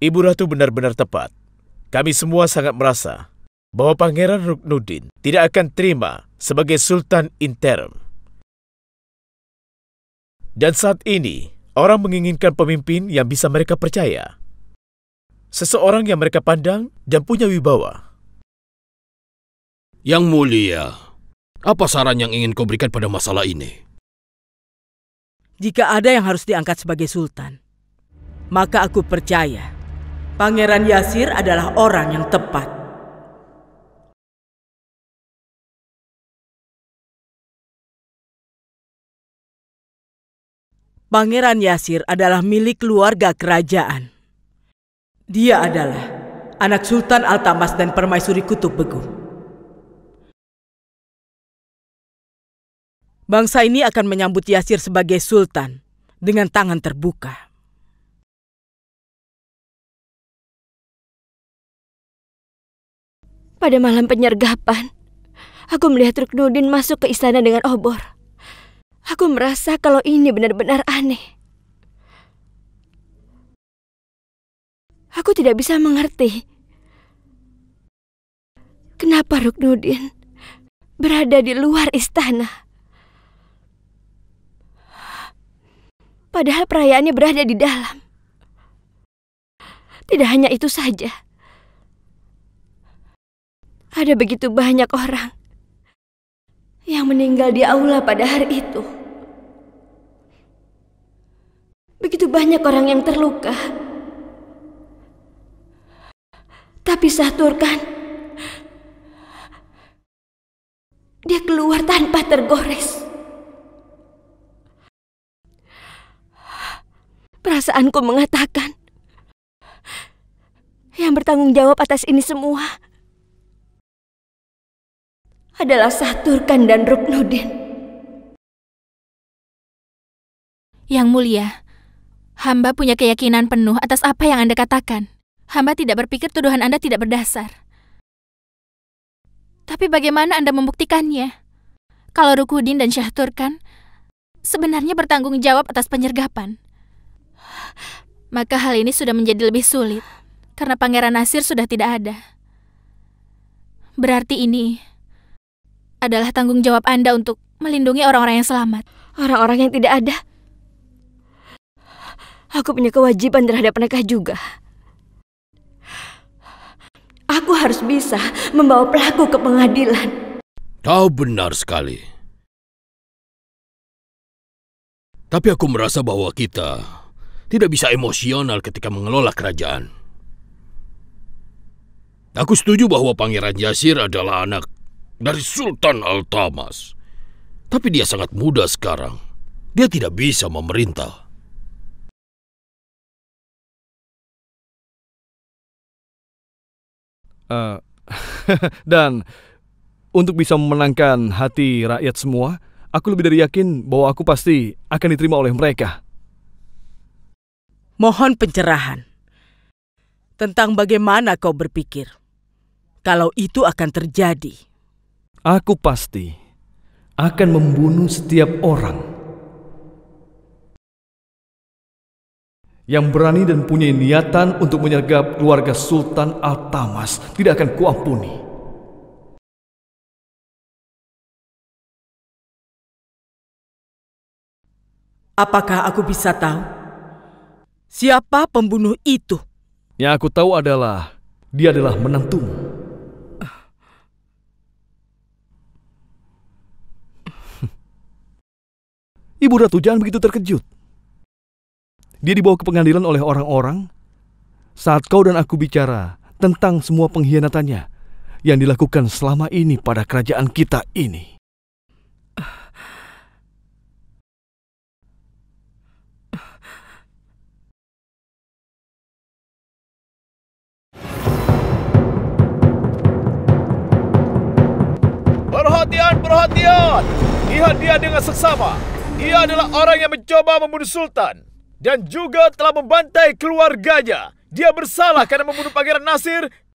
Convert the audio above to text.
Ibu Ratu benar-benar tepat. Kami semua sangat merasa bahwa Pangeran Ruknuddin tidak akan terima sebagai Sultan interim. Dan saat ini, orang menginginkan pemimpin yang bisa mereka percaya. Seseorang yang mereka pandang dan punya wibawa. Yang mulia, apa saran yang ingin kau berikan pada masalah ini? Jika ada yang harus diangkat sebagai sultan, maka aku percaya Pangeran Yasir adalah orang yang tepat. Pangeran Yasir adalah milik keluarga kerajaan. Dia adalah anak Sultan Altamas dan Permaisuri Kutub Begu. Bangsa ini akan menyambut Yasir sebagai sultan dengan tangan terbuka. Pada malam penyergapan, aku melihat Ruknudin masuk ke istana dengan obor. Aku merasa kalau ini benar-benar aneh. Aku tidak bisa mengerti. Kenapa Ruknudin berada di luar istana? Padahal perayaannya berada di dalam. Tidak hanya itu saja. Ada begitu banyak orang yang meninggal di aula pada hari itu. Begitu banyak orang yang terluka. Tapi Saturkan, dia keluar tanpa tergores. Perasaanku mengatakan, yang bertanggung jawab atas ini semua adalah Saturkan dan Ruknuden. Yang mulia, hamba punya keyakinan penuh atas apa yang Anda katakan. Hamba tidak berpikir tuduhan Anda tidak berdasar. Tapi bagaimana Anda membuktikannya? Kalau Rukudin dan Syahturkan sebenarnya bertanggung jawab atas penyergapan. Maka hal ini sudah menjadi lebih sulit karena Pangeran Nasir sudah tidak ada. Berarti ini adalah tanggung jawab Anda untuk melindungi orang-orang yang selamat. Orang-orang yang tidak ada. Aku punya kewajiban terhadap mereka juga. Aku harus bisa membawa pelaku ke pengadilan. Kau benar sekali. Tapi aku merasa bahwa kita tidak bisa emosional ketika mengelola kerajaan. Aku setuju bahwa Pangeran Yasir adalah anak dari Sultan al Altamas. Tapi dia sangat muda sekarang. Dia tidak bisa memerintah. Uh, dan untuk bisa memenangkan hati rakyat semua, aku lebih dari yakin bahwa aku pasti akan diterima oleh mereka. Mohon pencerahan tentang bagaimana kau berpikir kalau itu akan terjadi. Aku pasti akan membunuh setiap orang yang berani dan punya niatan untuk menyergap keluarga Sultan Al-Tamas tidak akan kuampuni. Apakah aku bisa tahu siapa pembunuh itu? Yang aku tahu adalah dia adalah menantumu. Ibu Ratu jangan begitu terkejut. Dia dibawa ke pengadilan oleh orang-orang saat kau dan aku bicara tentang semua pengkhianatannya yang dilakukan selama ini pada kerajaan kita ini. Perhatian, perhatian! Lihat dia dengan seksama. Ia adalah orang yang mencoba membunuh Sultan dan juga telah membantai keluarganya. Dia bersalah karena membunuh Pangeran Nasir